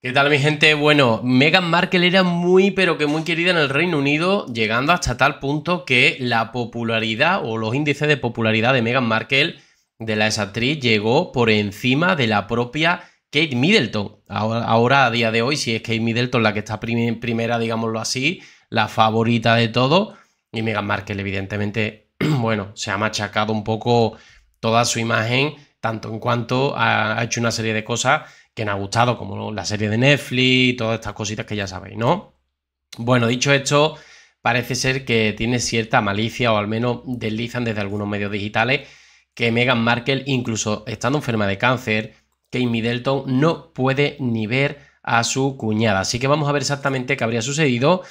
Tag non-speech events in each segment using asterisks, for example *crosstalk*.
¿Qué tal mi gente? Bueno, Meghan Markle era muy pero que muy querida en el Reino Unido, llegando hasta tal punto que la popularidad o los índices de popularidad de Meghan Markle, de la actriz, llegó por encima de la propia Kate Middleton. Ahora, a día de hoy, si es Kate Middleton la que está primera, digámoslo así, la favorita de todo, y Meghan Markle evidentemente, *clears throat* bueno, se ha machacado un poco toda su imagen, tanto en cuanto ha hecho una serie de cosas que nos ha gustado, como la serie de Netflix, todas estas cositas que ya sabéis, ¿no? Bueno, dicho esto, parece ser que tiene cierta malicia o al menos deslizan desde algunos medios digitales que Meghan Markle, incluso estando enferma de cáncer, Kate Middleton no puede ni ver a su cuñada. Así que vamos a ver exactamente qué habría sucedido.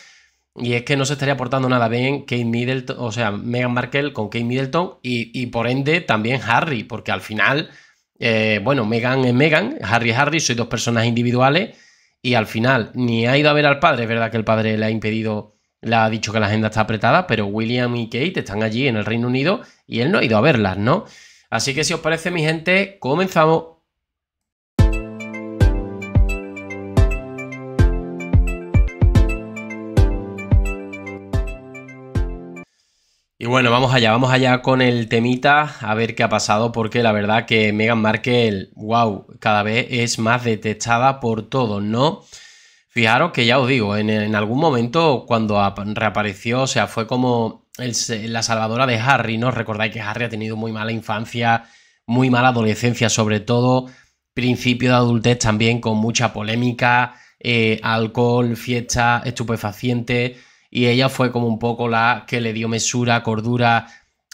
Y es que no se estaría aportando nada bien Kate Middleton, o sea, Meghan Markle con Kate Middleton y por ende también Harry, porque al final eh, bueno, Megan es Megan, Harry es Harry, soy dos personas individuales y al final ni ha ido a ver al padre, es verdad que el padre le ha impedido, le ha dicho que la agenda está apretada, pero William y Kate están allí en el Reino Unido y él no ha ido a verlas, ¿no? Así que si os parece, mi gente, comenzamos. bueno, vamos allá, vamos allá con el temita, a ver qué ha pasado, porque la verdad que Meghan Markle, wow, cada vez es más detestada por todos, ¿no? Fijaros que ya os digo, en, algún momento cuando reapareció, o sea, fue como la salvadora de Harry, ¿no? Recordáis que Harry ha tenido muy mala infancia, muy mala adolescencia, sobre todo, principio de adultez también con mucha polémica, eh, alcohol, fiesta, estupefaciente y ella fue como un poco la que le dio mesura, cordura,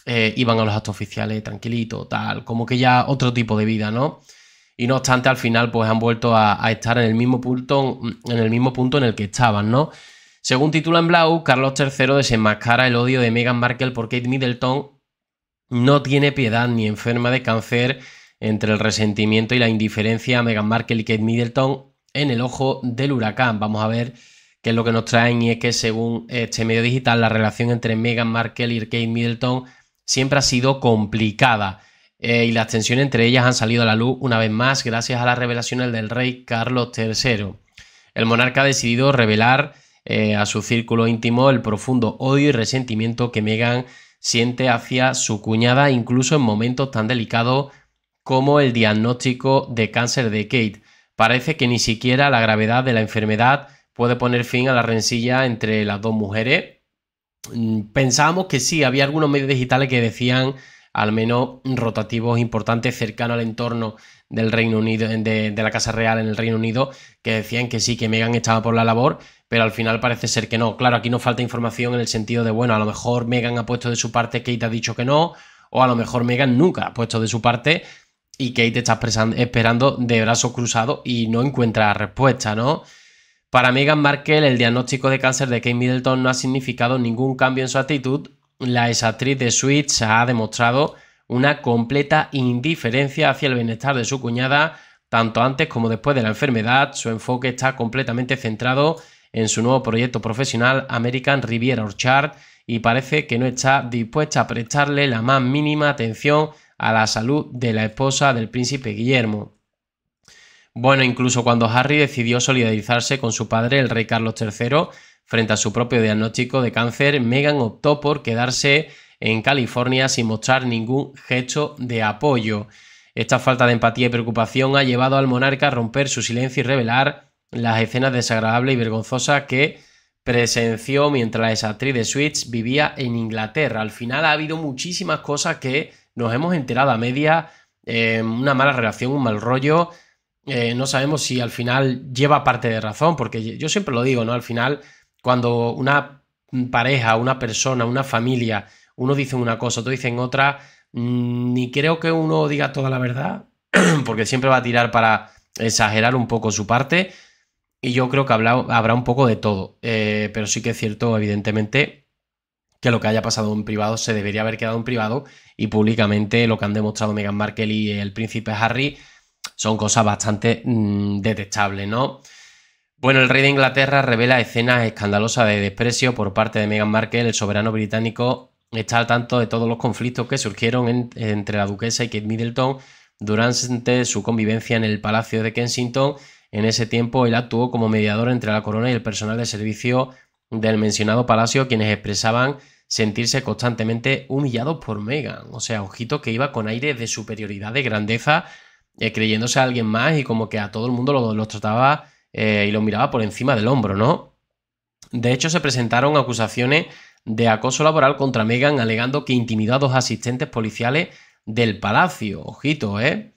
eh, iban a los actos oficiales tranquilito, tal, como que ya otro tipo de vida, ¿no? Y no obstante, al final pues han vuelto a, estar en el, mismo punto, en el mismo punto en el que estaban, ¿no? Según titula en Blau, Carlos III desenmascara el odio de Meghan Markle por Kate Middleton. No tiene piedad ni enferma de cáncer entre el resentimiento y la indiferencia a Meghan Markle y Kate Middleton en el ojo del huracán. Vamos a ver que es lo que nos traen y es que según este medio digital la relación entre Meghan Markle y Kate Middleton siempre ha sido complicada eh, y las tensiones entre ellas han salido a la luz una vez más gracias a las revelaciones del rey Carlos III. El monarca ha decidido revelar eh, a su círculo íntimo el profundo odio y resentimiento que Meghan siente hacia su cuñada incluso en momentos tan delicados como el diagnóstico de cáncer de Kate. Parece que ni siquiera la gravedad de la enfermedad puede poner fin a la rencilla entre las dos mujeres. Mm, Pensábamos que sí, había algunos medios digitales que decían al menos rotativos importantes cercanos al entorno del Reino Unido, de, la Casa Real en el Reino Unido, que decían que sí, que Megan estaba por la labor, pero al final parece ser que no. Claro, aquí nos falta información en el sentido de, bueno, a lo mejor Megan ha puesto de su parte, Kate ha dicho que no, o a lo mejor Megan nunca ha puesto de su parte y Kate está esperando de brazos cruzados y no encuentra respuesta, ¿no? Para Meghan Markle, el diagnóstico de cáncer de Kate Middleton no ha significado ningún cambio en su actitud. La actriz de Switch ha demostrado una completa indiferencia hacia el bienestar de su cuñada, tanto antes como después de la enfermedad. Su enfoque está completamente centrado en su nuevo proyecto profesional American Riviera Orchard y parece que no está dispuesta a prestarle la más mínima atención a la salud de la esposa del príncipe Guillermo. Bueno, incluso cuando Harry decidió solidarizarse con su padre, el rey Carlos III, frente a su propio diagnóstico de cáncer, Meghan optó por quedarse en California sin mostrar ningún gesto de apoyo. Esta falta de empatía y preocupación ha llevado al monarca a romper su silencio y revelar las escenas desagradables y vergonzosas que presenció mientras la actriz de Switch vivía en Inglaterra. Al final ha habido muchísimas cosas que nos hemos enterado a media, eh, una mala relación, un mal rollo, eh, no sabemos si al final lleva parte de razón, porque yo siempre lo digo, ¿no? Al final, cuando una pareja, una persona, una familia, uno dice una cosa, otro dice otra, mm, ni creo que uno diga toda la verdad, *clears throat* porque siempre va a tirar para exagerar un poco su parte. Y yo creo que habrá, un poco de todo. Eh, pero sí que es cierto, evidentemente, que lo que haya pasado en privado se debería haber quedado en privado. Y públicamente lo que han demostrado Meghan Markle y el príncipe Harry son cosas bastante mm, detestables, ¿no? Bueno, el rey de Inglaterra revela escenas escandalosas de desprecio por parte de Meghan Markle, el soberano británico está al tanto de todos los conflictos que surgieron entre la duquesa y Kate Middleton durante su convivencia en el Palacio de Kensington. En ese tiempo, él actuó como mediador entre la corona y el personal de servicio del mencionado palacio, quienes expresaban sentirse constantemente humillados por Meghan. O sea, ojito que iba con aire de superioridad, de grandeza, eh, creyéndose a alguien más y como que a todo el mundo los lo trataba eh, y los miraba por encima del hombro, ¿no? De hecho, se presentaron acusaciones de acoso laboral contra Megan alegando que intimidó a dos asistentes policiales del palacio. Ojito, ¿eh?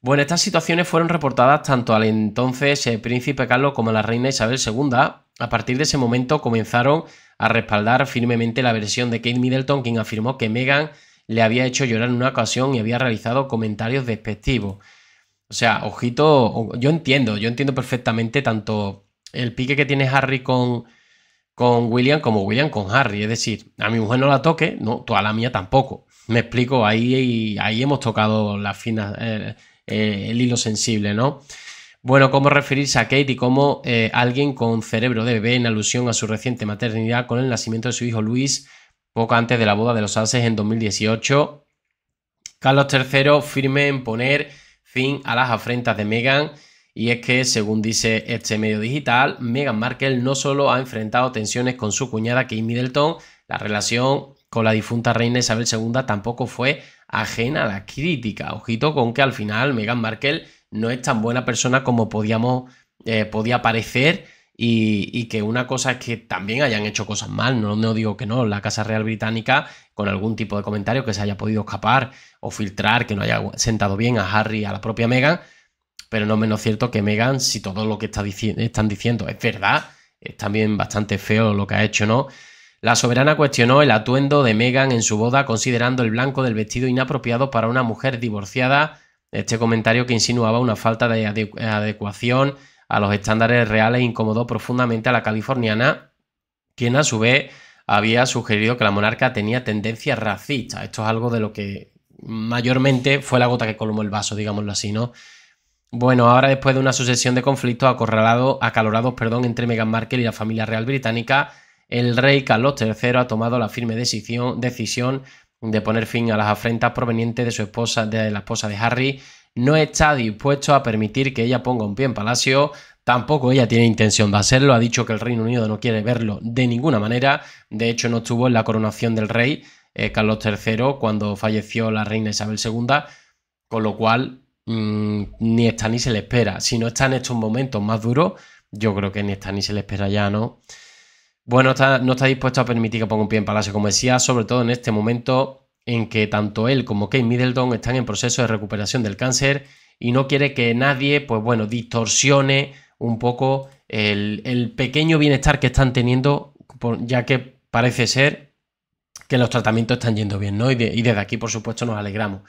Bueno, estas situaciones fueron reportadas tanto al entonces eh, príncipe Carlos como a la reina Isabel II. A partir de ese momento comenzaron a respaldar firmemente la versión de Kate Middleton, quien afirmó que Meghan le había hecho llorar en una ocasión y había realizado comentarios despectivos. O sea, ojito, yo entiendo, yo entiendo perfectamente tanto el pique que tiene Harry con, con William como William con Harry. Es decir, a mi mujer no la toque, no, tú a la mía tampoco. Me explico, ahí, ahí hemos tocado la fina, el hilo sensible, ¿no? Bueno, cómo referirse a Kate como eh, alguien con cerebro de bebé, en alusión a su reciente maternidad con el nacimiento de su hijo Luis, poco antes de la boda de los Ases en 2018. Carlos III firme en poner fin a las afrentas de Meghan. Y es que, según dice este medio digital, Meghan Markle no solo ha enfrentado tensiones con su cuñada Kate Middleton, la relación con la difunta reina Isabel II tampoco fue ajena a la crítica. Ojito con que al final Meghan Markle no es tan buena persona como podíamos, eh, podía parecer y, que una cosa es que también hayan hecho cosas mal, no, no digo que no, la Casa Real Británica con algún tipo de comentario que se haya podido escapar o filtrar, que no haya sentado bien a Harry, a la propia Meghan, pero no menos cierto que Megan, si todo lo que están diciendo es verdad, es también bastante feo lo que ha hecho, ¿no? La soberana cuestionó el atuendo de Megan en su boda, considerando el blanco del vestido inapropiado para una mujer divorciada, este comentario que insinuaba una falta de adecuación a los estándares reales incomodó profundamente a la californiana, quien a su vez había sugerido que la monarca tenía tendencias racistas. Esto es algo de lo que mayormente fue la gota que colmó el vaso, digámoslo así, ¿no? Bueno, ahora después de una sucesión de conflictos acorralados, acalorados, perdón, entre Meghan Markle y la familia real británica, el rey Carlos III ha tomado la firme decisión, decisión de poner fin a las afrentas provenientes de su esposa, de la esposa de Harry, no está dispuesto a permitir que ella ponga un pie en Palacio. Tampoco ella tiene intención de hacerlo, ha dicho que el Reino Unido no quiere verlo de ninguna manera, de hecho no estuvo en la coronación del rey eh, Carlos III cuando falleció la reina Isabel II, con lo cual mm, ni está ni se le espera. Si no está en estos momentos más duros, yo creo que ni está ni se le espera ya, ¿no? Bueno, no está dispuesto a permitir que ponga un pie en palacio, como decía, sobre todo en este momento en que tanto él como Kate Middleton están en proceso de recuperación del cáncer y no quiere que nadie, pues bueno, distorsione un poco el, pequeño bienestar que están teniendo, ya que parece ser que los tratamientos están yendo bien, ¿no? Y, desde aquí, por supuesto, nos alegramos.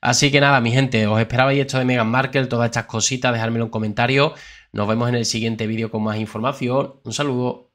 Así que nada, mi gente, os esperabais esto de Meghan Markle, todas estas cositas, dejármelo en comentarios. Nos vemos en el siguiente vídeo con más información. Un saludo.